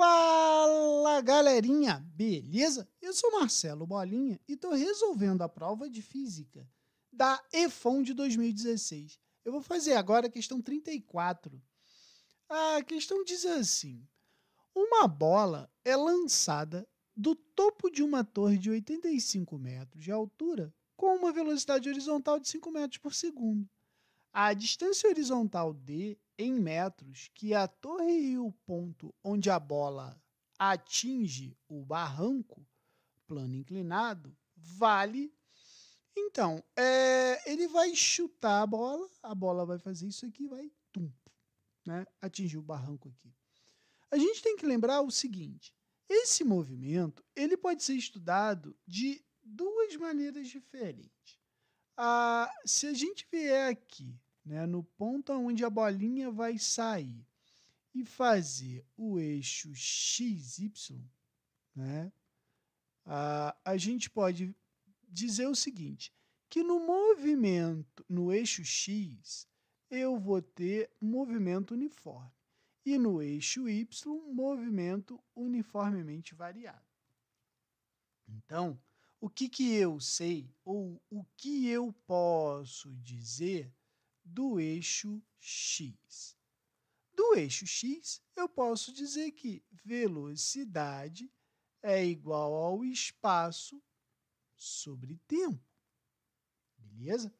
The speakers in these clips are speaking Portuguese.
Fala galerinha, beleza? Eu sou Marcelo Bolinha e estou resolvendo a prova de física da EFON de 2016. Eu vou fazer agora a questão 34. A questão diz assim: Uma bola é lançada do topo de uma torre de 85 metros de altura com uma velocidade horizontal de 5 metros por segundo. A distância horizontal D em metros que a torre e o ponto onde a bola atinge o barranco, plano inclinado, vale. Então, é, ele vai chutar a bola, a bola vai fazer isso aqui, vai tum, né, atingir o barranco aqui. A gente tem que lembrar o seguinte: esse movimento ele pode ser estudado de duas maneiras diferentes. Ah, se a gente vier aqui né, no ponto onde a bolinha vai sair, e fazer o eixo XY, né, a, a gente pode dizer o seguinte, que no movimento, no eixo X, eu vou ter movimento uniforme. E no eixo Y, movimento uniformemente variado. Então, o que, que eu sei, ou o que eu posso dizer do eixo x. Do eixo x, eu posso dizer que velocidade é igual ao espaço sobre tempo. Beleza?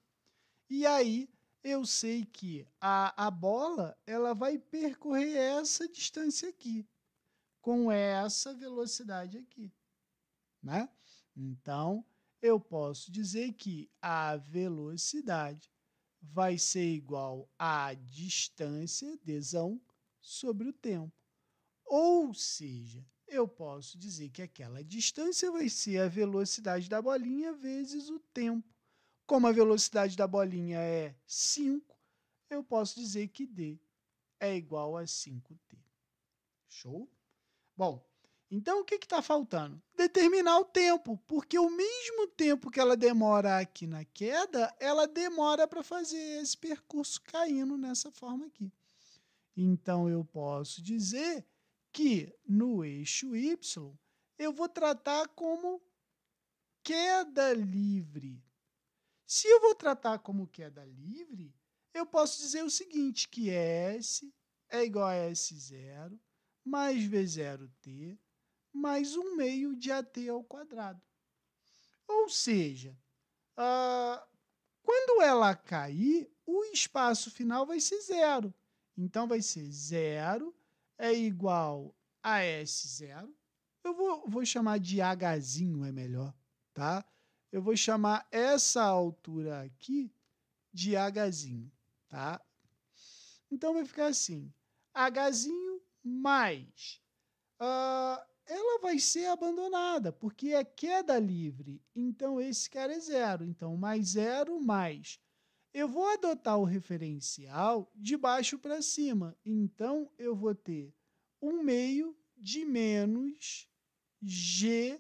E aí eu sei que a, a bola ela vai percorrer essa distância aqui, com essa velocidade aqui. Né? Então, eu posso dizer que a velocidade vai ser igual à distância, desão, sobre o tempo. Ou seja, eu posso dizer que aquela distância vai ser a velocidade da bolinha vezes o tempo. Como a velocidade da bolinha é 5, eu posso dizer que D é igual a 5T. Show? Bom, então, o que está faltando? Determinar o tempo, porque o mesmo tempo que ela demora aqui na queda, ela demora para fazer esse percurso caindo nessa forma aqui. Então, eu posso dizer que no eixo Y, eu vou tratar como queda livre. Se eu vou tratar como queda livre, eu posso dizer o seguinte, que S é igual a S0 mais V0T mais um meio de AT ao quadrado. Ou seja, uh, quando ela cair, o espaço final vai ser zero. Então, vai ser zero é igual a S0. Eu vou, vou chamar de H, é melhor, tá? Eu vou chamar essa altura aqui de H, tá? Então, vai ficar assim, H mais... Uh, ela vai ser abandonada, porque é queda livre. Então, esse cara é zero. Então, mais zero, mais. Eu vou adotar o referencial de baixo para cima. Então, eu vou ter 1 meio de menos gt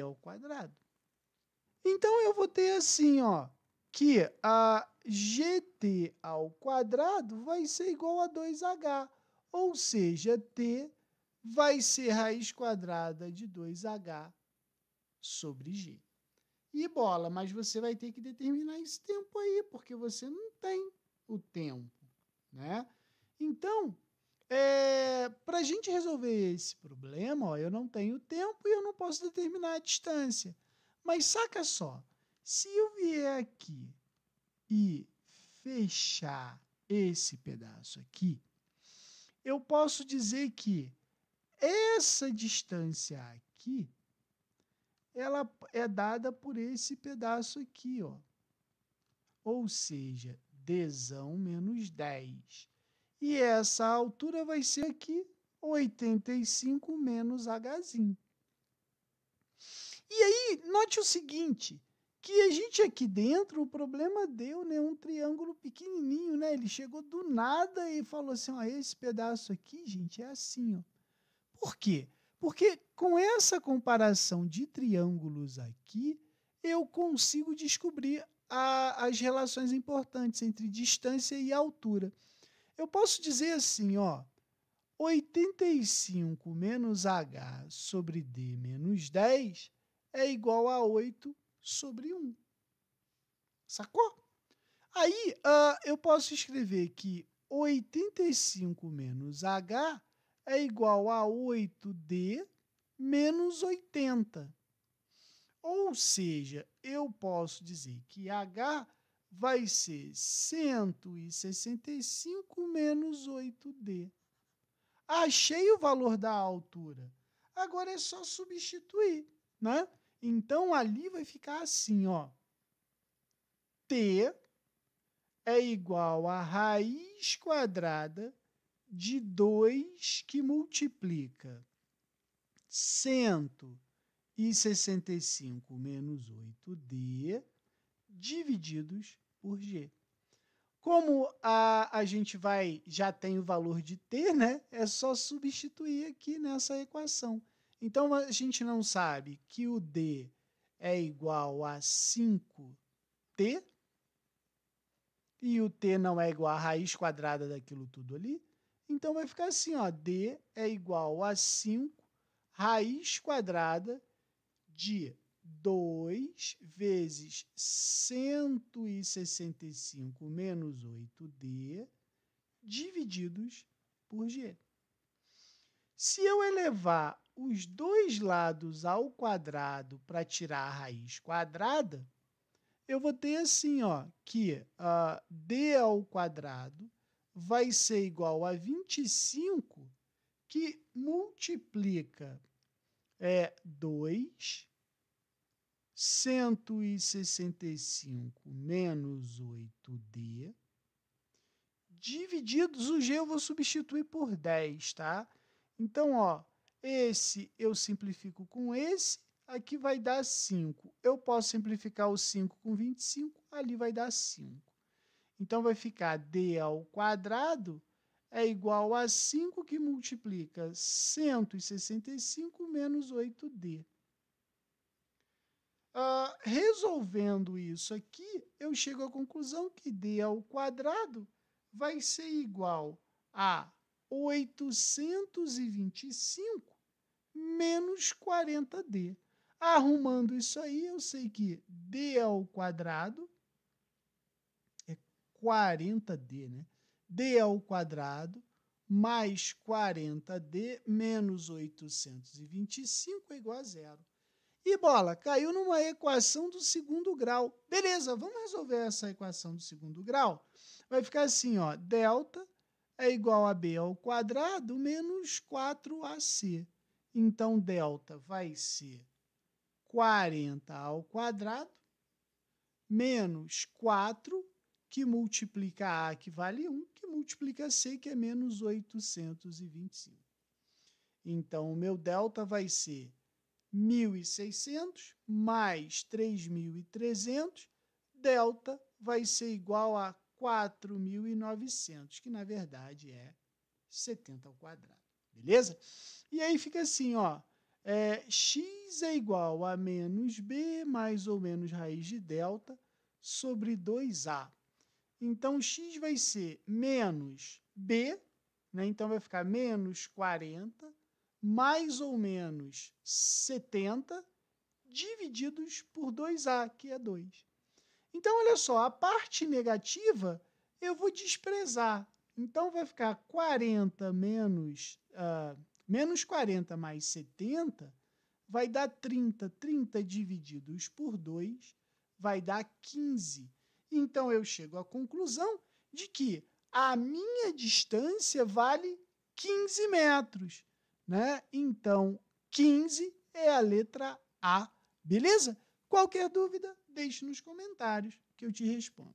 ao quadrado. Então, eu vou ter assim, ó, que a gt ao quadrado vai ser igual a 2h, ou seja, t vai ser raiz quadrada de 2h sobre g. E bola, mas você vai ter que determinar esse tempo aí, porque você não tem o tempo, né? Então, é, para a gente resolver esse problema, ó, eu não tenho tempo e eu não posso determinar a distância. Mas saca só, se eu vier aqui e fechar esse pedaço aqui, eu posso dizer que essa distância aqui, ela é dada por esse pedaço aqui, ó. Ou seja, desão menos 10. E essa altura vai ser aqui, 85 menos hzinho. E aí, note o seguinte, que a gente aqui dentro, o problema deu né, um triângulo pequenininho, né? Ele chegou do nada e falou assim, ó, esse pedaço aqui, gente, é assim, ó. Por quê? Porque com essa comparação de triângulos aqui, eu consigo descobrir a, as relações importantes entre distância e altura. Eu posso dizer assim, ó, 85 menos h sobre d menos 10 é igual a 8 sobre 1. Sacou? Aí uh, eu posso escrever que 85 menos h é igual a 8D menos 80. Ou seja, eu posso dizer que H vai ser 165 menos 8D. Achei o valor da altura. Agora é só substituir, né? Então ali vai ficar assim, ó. T é igual a raiz quadrada de 2 que multiplica 165 menos 8D divididos por G. Como a, a gente vai já tem o valor de T, né? É só substituir aqui nessa equação. Então a gente não sabe que o D é igual a 5T e o T não é igual a raiz quadrada daquilo tudo ali. Então vai ficar assim, ó, D é igual a 5 raiz quadrada de 2 vezes 165 menos 8D divididos por G. Se eu elevar os dois lados ao quadrado para tirar a raiz quadrada, eu vou ter assim, ó, que uh, D ao quadrado vai ser igual a 25, que multiplica é 2, 165 menos 8D, divididos, o G eu vou substituir por 10, tá? Então, ó, esse eu simplifico com esse, aqui vai dar 5. Eu posso simplificar o 5 com 25, ali vai dar 5. Então vai ficar d ao quadrado é igual a 5 que multiplica 165 menos 8d. Uh, ah, resolvendo isso aqui, eu chego à conclusão que d ao quadrado vai ser igual a 825 menos 40d. Arrumando isso aí, eu sei que d ao quadrado 40D, né? D ao é quadrado mais 40D menos 825 é igual a zero. E bola, caiu numa equação do segundo grau. Beleza, vamos resolver essa equação do segundo grau? Vai ficar assim, ó, delta é igual a b ao quadrado menos 4ac. Então, delta vai ser 40 ao quadrado menos 4 que multiplica A, que vale 1, que multiplica C, que é menos 825. Então, o meu delta vai ser 1.600 mais 3.300, delta vai ser igual a 4.900, que na verdade é 70 ao quadrado, beleza? E aí fica assim, ó, é, x é igual a menos b mais ou menos raiz de delta sobre 2a. Então, x vai ser menos b, né? então vai ficar menos 40, mais ou menos 70, divididos por 2a, que é 2. Então, olha só, a parte negativa eu vou desprezar. Então, vai ficar 40 menos, uh, menos 40 mais 70, vai dar 30. 30 divididos por 2 vai dar 15. Então eu chego à conclusão de que a minha distância vale 15 metros, né? Então 15 é a letra A, beleza? Qualquer dúvida, deixe nos comentários que eu te respondo.